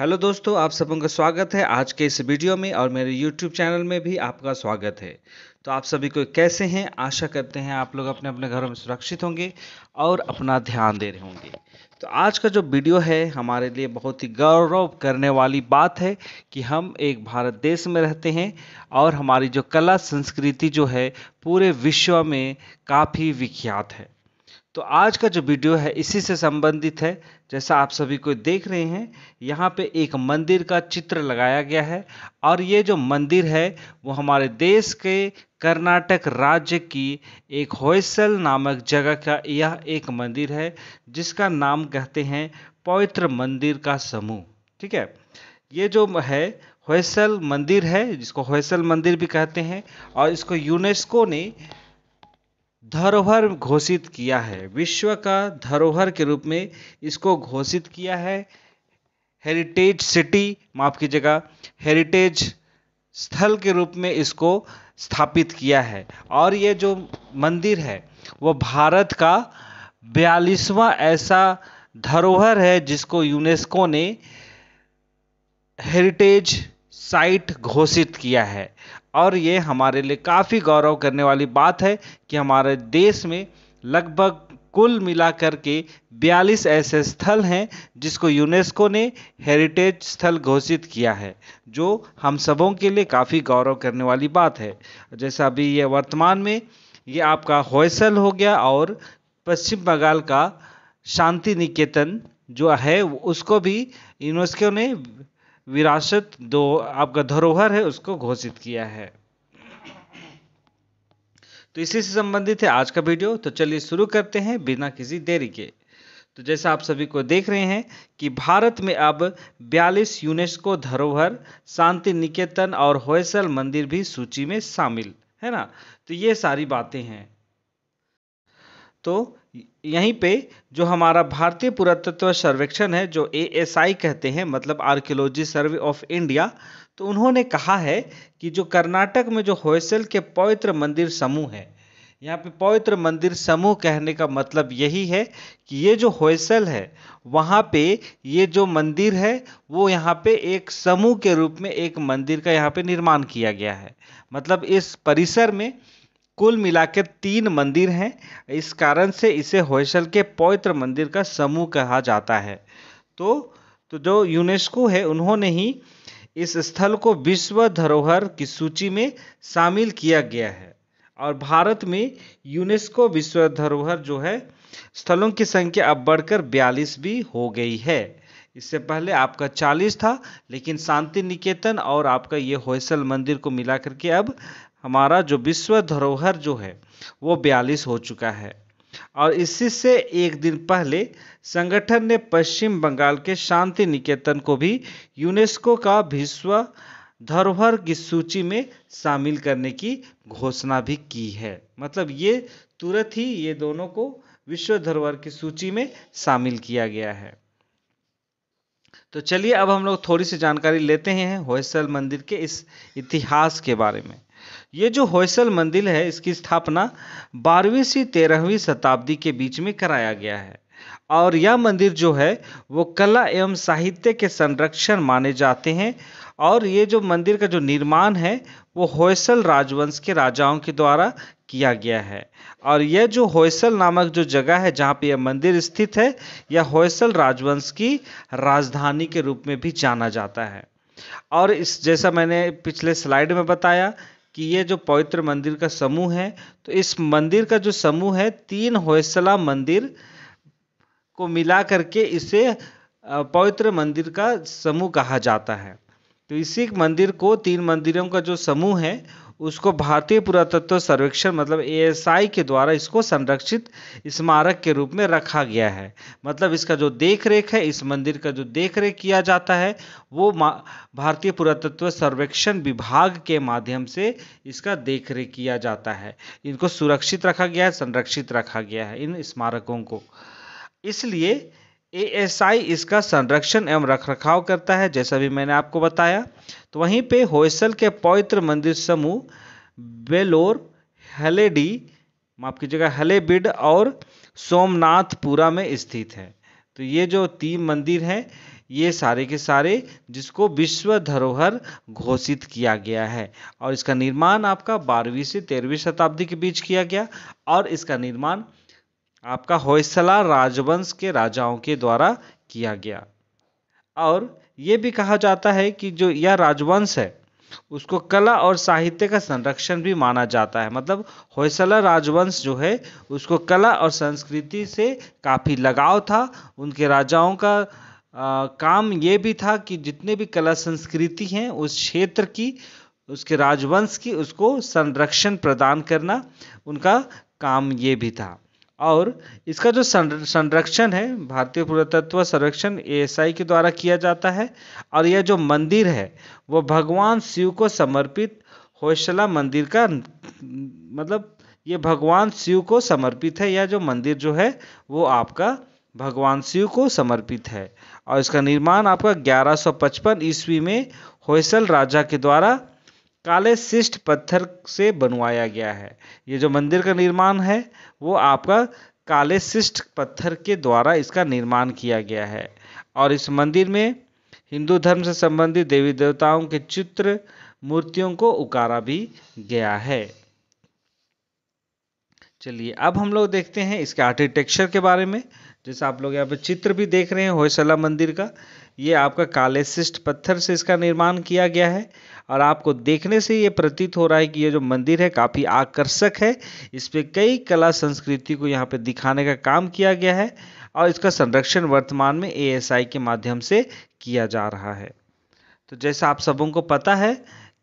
hello दोस्तों आप सब का स्वागत है आज के इस वीडियो में और मेरे यूट्यूब चैनल में भी आपका स्वागत है तो आप सभी को कैसे हैं आशा करते हैं आप लोग अपने अपने घरों में सुरक्षित होंगे और अपना ध्यान दे रहे होंगे तो आज का जो वीडियो है हमारे लिए बहुत ही गौरव करने वाली बात है कि हम एक भारत देश में रहते हैं और हमारी जो कला संस्कृति जो है पूरे विश्व में काफ़ी विख्यात है तो आज का जो वीडियो है इसी से संबंधित है जैसा आप सभी को देख रहे हैं यहाँ पे एक मंदिर का चित्र लगाया गया है और ये जो मंदिर है वो हमारे देश के कर्नाटक राज्य की एक होयसल नामक जगह का यह एक मंदिर है जिसका नाम कहते हैं पवित्र मंदिर का समूह ठीक है ये जो है होयसल मंदिर है जिसको होयसल मंदिर भी कहते हैं और इसको यूनेस्को ने धरोहर घोषित किया है विश्व का धरोहर के रूप में इसको घोषित किया है हेरिटेज सिटी माफ कीजिएगा हेरिटेज स्थल के रूप में इसको स्थापित किया है और ये जो मंदिर है वो भारत का बयालीसवा ऐसा धरोहर है जिसको यूनेस्को ने हेरिटेज साइट घोषित किया है और ये हमारे लिए काफ़ी गौरव करने वाली बात है कि हमारे देश में लगभग कुल मिलाकर के बयालीस ऐसे स्थल हैं जिसको यूनेस्को ने हेरिटेज स्थल घोषित किया है जो हम सबों के लिए काफ़ी गौरव करने वाली बात है जैसा अभी ये वर्तमान में ये आपका होयसल हो गया और पश्चिम बंगाल का शांति निकेतन जो है उसको भी यूनेस्को ने विरासत दो आपका धरोहर है उसको घोषित किया है तो इसी से संबंधित है आज का वीडियो तो चलिए शुरू करते हैं बिना किसी देरी के तो जैसा आप सभी को देख रहे हैं कि भारत में अब 42 यूनेस्को धरोहर शांति निकेतन और होयसल मंदिर भी सूची में शामिल है ना तो ये सारी बातें हैं तो यहीं पे जो हमारा भारतीय पुरातत्व सर्वेक्षण है जो ए एस आई कहते हैं मतलब आर्कियोलॉजी सर्वे ऑफ इंडिया तो उन्होंने कहा है कि जो कर्नाटक में जो होयसल के पवित्र मंदिर समूह है यहाँ पे पवित्र मंदिर समूह कहने का मतलब यही है कि ये जो होयसल है वहाँ पे ये जो मंदिर है वो यहाँ पे एक समूह के रूप में एक मंदिर का यहाँ पे निर्माण किया गया है मतलब इस परिसर में कुल मिलाकर तीन मंदिर हैं इस कारण से इसे होयसल के पवित्र मंदिर का समूह कहा जाता है तो तो जो यूनेस्को है उन्होंने ही इस स्थल को विश्व धरोहर की सूची में शामिल किया गया है और भारत में यूनेस्को विश्व धरोहर जो है स्थलों की संख्या अब बढ़कर बयालीस भी हो गई है इससे पहले आपका 40 था लेकिन शांति निकेतन और आपका ये होयसल मंदिर को मिला करके अब हमारा जो विश्व धरोहर जो है वो बयालीस हो चुका है और इसी से एक दिन पहले संगठन ने पश्चिम बंगाल के शांति निकेतन को भी यूनेस्को का विश्व धरोहर की सूची में शामिल करने की घोषणा भी की है मतलब ये तुरंत ही ये दोनों को विश्व धरोहर की सूची में शामिल किया गया है तो चलिए अब हम लोग थोड़ी सी जानकारी लेते हैं होयसल मंदिर के इस इतिहास के बारे में ये जो होयसल मंदिर है इसकी स्थापना बारहवीं से तेरहवीं शताब्दी के बीच में कराया गया है और यह मंदिर जो है वो कला एवं साहित्य के संरक्षण माने जाते हैं और ये जो मंदिर का जो निर्माण है वो होयसल राजवंश के राजाओं के द्वारा किया गया है और यह जो होयसल नामक जो जगह है जहाँ पे यह मंदिर स्थित है यह होयसल राजवंश की राजधानी के रूप में भी जाना जाता है और इस जैसा मैंने पिछले स्लाइड में बताया कि ये जो पवित्र मंदिर का समूह है तो इस मंदिर का जो समूह है तीन होयसला मंदिर को मिला करके इसे पवित्र मंदिर का समूह कहा जाता है तो इसी मंदिर को तीन मंदिरों का जो समूह है उसको भारतीय पुरातत्व सर्वेक्षण मतलब ए के द्वारा इसको संरक्षित स्मारक के रूप में रखा गया है मतलब इसका जो देख रेख है इस मंदिर का जो देख रेख किया जाता है वो भारतीय पुरातत्व सर्वेक्षण विभाग के माध्यम से इसका देख रेख किया जाता है इनको सुरक्षित रखा गया है संरक्षित रखा गया है इन स्मारकों को इसलिए एएसआई इसका संरक्षण एवं रखरखाव करता है जैसा भी मैंने आपको बताया तो वहीं पे होयसल के पवित्र मंदिर समूह बेलोर हलेडी माफ कीजिएगा हलेबिड और सोमनाथपुरा में स्थित है तो ये जो तीन मंदिर हैं ये सारे के सारे जिसको विश्व धरोहर घोषित किया गया है और इसका निर्माण आपका बारहवीं से तेरहवीं शताब्दी के बीच किया गया और इसका निर्माण आपका होयसला राजवंश के राजाओं के द्वारा किया गया और ये भी कहा जाता है कि जो यह राजवंश है उसको कला और साहित्य का संरक्षण भी माना जाता है मतलब होयसला राजवंश जो है उसको कला और संस्कृति से काफ़ी लगाव था उनके राजाओं का आ, काम ये भी था कि जितने भी कला संस्कृति हैं उस क्षेत्र की उसके राजवंश की उसको संरक्षण प्रदान करना उनका काम ये भी था और इसका जो संरक्षण है भारतीय पुरातत्व संरक्षण एएसआई के द्वारा किया जाता है और यह जो मंदिर है वो भगवान शिव को समर्पित होशला मंदिर का मतलब ये भगवान शिव को समर्पित है यह जो मंदिर जो है वो आपका भगवान शिव को समर्पित है और इसका निर्माण आपका 1155 ईस्वी में होयसल राजा के द्वारा काले शिष्ट पत्थर से बनवाया गया है ये जो मंदिर का निर्माण है वो आपका काले शिष्ट पत्थर के द्वारा इसका निर्माण किया गया है और इस मंदिर में हिंदू धर्म से संबंधित देवी देवताओं के चित्र मूर्तियों को उकारा भी गया है चलिए अब हम लोग देखते हैं इसके आर्किटेक्चर के बारे में जैसे आप लोग यहाँ पे चित्र भी देख रहे हैं होयसला मंदिर का ये आपका कालेसिस्ट पत्थर से इसका निर्माण किया गया है और आपको देखने से ये प्रतीत हो रहा है कि ये जो मंदिर है काफ़ी आकर्षक है इस पर कई कला संस्कृति को यहाँ पे दिखाने का काम किया गया है और इसका संरक्षण वर्तमान में एएसआई के माध्यम से किया जा रहा है तो जैसा आप सबों को पता है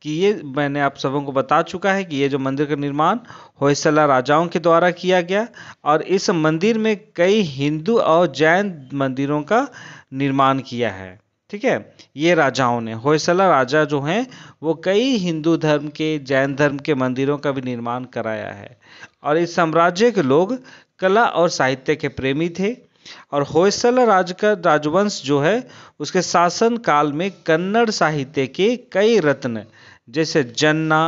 कि ये मैंने आप सबों को बता चुका है कि ये जो मंदिर का निर्माण होयसला राजाओं के द्वारा किया गया और इस मंदिर में कई हिंदू और जैन मंदिरों का निर्माण किया है ठीक है ये राजाओं ने होयसला राजा जो हैं वो कई हिंदू धर्म के जैन धर्म के मंदिरों का भी निर्माण कराया है और इस साम्राज्य के लोग कला और साहित्य के प्रेमी थे और होयसल राज का राजवंश जो है उसके शासन काल में कन्नड़ साहित्य के कई रत्न जैसे जन्ना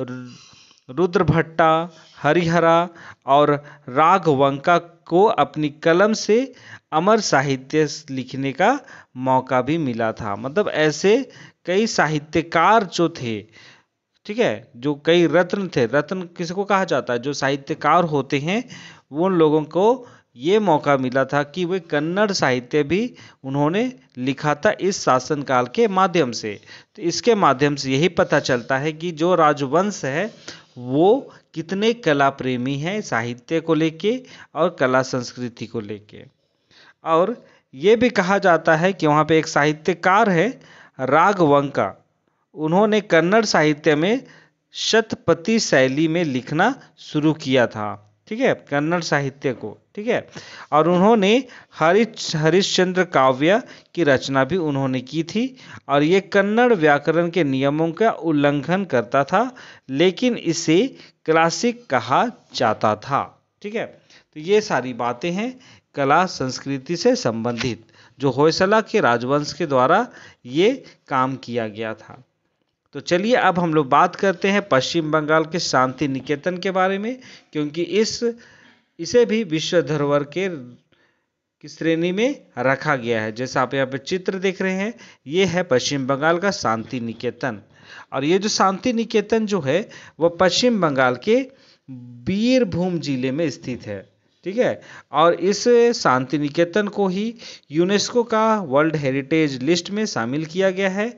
रुद्रभट्टा हरिहरा और राघवंका को अपनी कलम से अमर साहित्य लिखने का मौका भी मिला था मतलब ऐसे कई साहित्यकार जो थे ठीक है जो कई रत्न थे रत्न किसको कहा जाता है जो साहित्यकार होते हैं वो उन लोगों को ये मौका मिला था कि वे कन्नड़ साहित्य भी उन्होंने लिखा था इस शासनकाल के माध्यम से तो इसके माध्यम से यही पता चलता है कि जो राजवंश है वो कितने कला प्रेमी हैं साहित्य को लेके और कला संस्कृति को लेके और ये भी कहा जाता है कि वहाँ पे एक साहित्यकार है रागवंका उन्होंने कन्नड़ साहित्य में शतपति शैली में लिखना शुरू किया था ठीक है कन्नड़ साहित्य को ठीक है और उन्होंने हरिश हरिश्चंद्र काव्य की रचना भी उन्होंने की थी और ये कन्नड़ व्याकरण के नियमों का उल्लंघन करता था लेकिन इसे क्लासिक कहा जाता था ठीक है तो ये सारी बातें हैं कला संस्कृति से संबंधित जो होयसला के राजवंश के द्वारा ये काम किया गया था तो चलिए अब हम लोग बात करते हैं पश्चिम बंगाल के शांति निकेतन के बारे में क्योंकि इस इसे भी विश्व धरोहर के की श्रेणी में रखा गया है जैसा आप यहाँ पे चित्र देख रहे हैं ये है पश्चिम बंगाल का शांति निकेतन और ये जो शांति निकेतन जो है वह पश्चिम बंगाल के बीरभूम जिले में स्थित है ठीक है और इस शांति निकेतन को ही यूनेस्को का वर्ल्ड हेरिटेज लिस्ट में शामिल किया गया है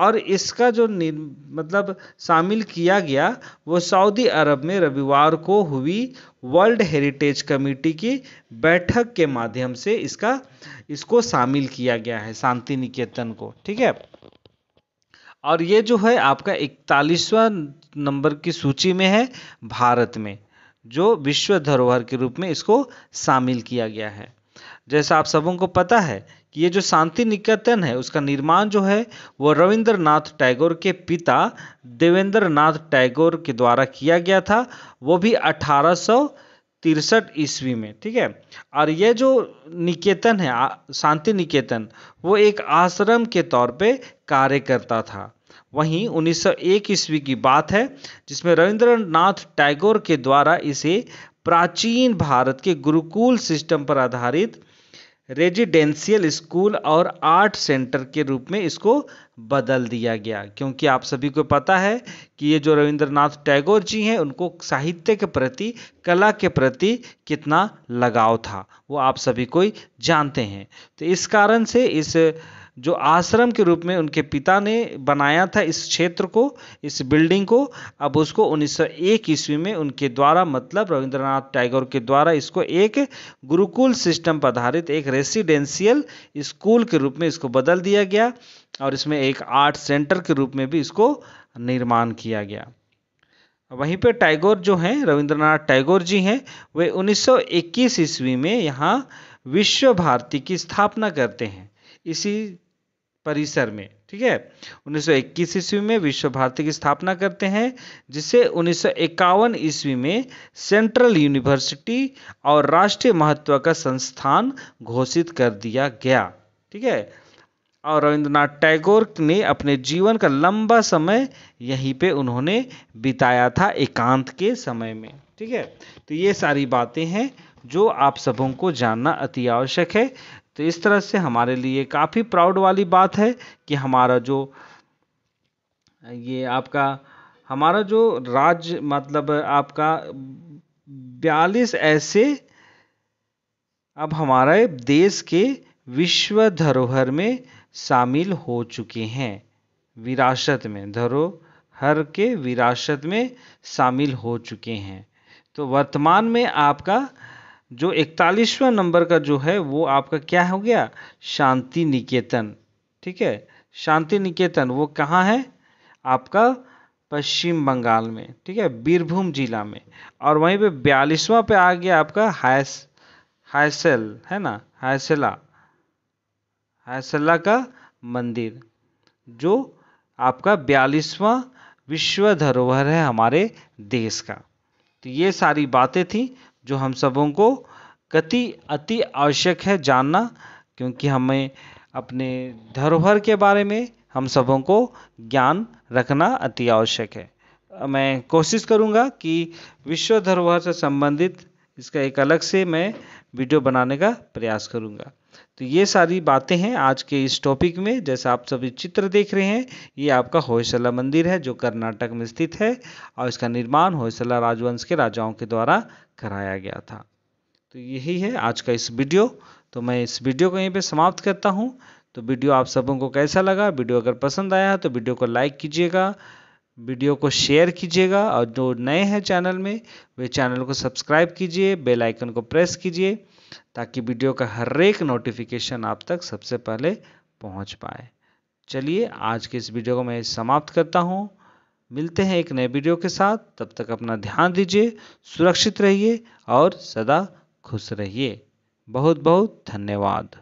और इसका जो मतलब शामिल किया गया वो सऊदी अरब में रविवार को हुई वर्ल्ड हेरिटेज कमेटी की बैठक के माध्यम से इसका इसको शामिल किया गया है शांति निकेतन को ठीक है और ये जो है आपका इकतालीसवा नंबर की सूची में है भारत में जो विश्व धरोहर के रूप में इसको शामिल किया गया है जैसा आप सबों को पता है कि ये जो शांति निकेतन है उसका निर्माण जो है वो रविंद्रनाथ टैगोर के पिता देवेंद्र नाथ टैगोर के द्वारा किया गया था वो भी अठारह तिरसठ ईस्वी में ठीक है और ये जो निकेतन है शांति निकेतन वो एक आश्रम के तौर पे कार्य करता था वहीं 1901 ईस्वी की बात है जिसमें रविंद्रनाथ टैगोर के द्वारा इसे प्राचीन भारत के गुरुकुल सिस्टम पर आधारित रेजिडेंशियल स्कूल और आर्ट सेंटर के रूप में इसको बदल दिया गया क्योंकि आप सभी को पता है कि ये जो रविंद्रनाथ टैगोर जी हैं उनको साहित्य के प्रति कला के प्रति कितना लगाव था वो आप सभी कोई जानते हैं तो इस कारण से इस जो आश्रम के रूप में उनके पिता ने बनाया था इस क्षेत्र को इस बिल्डिंग को अब उसको 1901 ईस्वी में उनके द्वारा मतलब रविंद्रनाथ टैगोर के द्वारा इसको एक गुरुकुल सिस्टम पर आधारित एक रेसिडेंशियल स्कूल के रूप में इसको बदल दिया गया और इसमें एक आर्ट सेंटर के रूप में भी इसको निर्माण किया गया वहीं पे टैगोर जो हैं रविंद्रनाथ टैगोर जी हैं वे 1921 ईस्वी में यहाँ विश्व भारती की स्थापना करते हैं इसी परिसर में ठीक है 1921 ईस्वी में विश्व भारती की स्थापना करते हैं जिसे उन्नीस ईस्वी में सेंट्रल यूनिवर्सिटी और राष्ट्रीय महत्व का संस्थान घोषित कर दिया गया ठीक है और रविंद्रनाथ टैगोर ने अपने जीवन का लंबा समय यहीं पे उन्होंने बिताया था एकांत के समय में ठीक है तो ये सारी बातें हैं जो आप सबों को जानना अति आवश्यक है तो इस तरह से हमारे लिए काफ़ी प्राउड वाली बात है कि हमारा जो ये आपका हमारा जो राज्य मतलब आपका बयालीस ऐसे अब हमारे देश के विश्व धरोहर में शामिल हो चुके हैं विरासत में धरोहर के विरासत में शामिल हो चुके हैं तो वर्तमान में आपका जो इकतालीसवां नंबर का जो है वो आपका क्या हो गया शांति निकेतन ठीक है शांति निकेतन वो कहाँ है आपका पश्चिम बंगाल में ठीक है बीरभूम जिला में और वहीं पे बयालीसवां पे आ गया आपका हायस हायसेल है ना हायसेला हायसेला का मंदिर जो आपका बयालीसवां विश्व धरोहर है हमारे देश का तो ये सारी बातें थी जो हम सबों को गति अति आवश्यक है जानना क्योंकि हमें अपने धरोहर के बारे में हम सबों को ज्ञान रखना अति आवश्यक है मैं कोशिश करूँगा कि विश्व धरोहर से संबंधित इसका एक अलग से मैं वीडियो बनाने का प्रयास करूँगा तो ये सारी बातें हैं आज के इस टॉपिक में जैसा आप सभी चित्र देख रहे हैं ये आपका होयसला मंदिर है जो कर्नाटक में स्थित है और इसका निर्माण होयसला राजवंश के राजाओं के द्वारा कराया गया था तो यही है आज का इस वीडियो तो मैं इस वीडियो को यहीं पर समाप्त करता हूँ तो वीडियो आप सबों को कैसा लगा वीडियो अगर पसंद आया तो वीडियो को लाइक कीजिएगा वीडियो को शेयर कीजिएगा और जो नए हैं चैनल में वे चैनल को सब्सक्राइब कीजिए बेल आइकन को प्रेस कीजिए ताकि वीडियो का हर एक नोटिफिकेशन आप तक सबसे पहले पहुंच पाए चलिए आज के इस वीडियो को मैं समाप्त करता हूं मिलते हैं एक नए वीडियो के साथ तब तक अपना ध्यान दीजिए सुरक्षित रहिए और सदा खुश रहिए बहुत बहुत धन्यवाद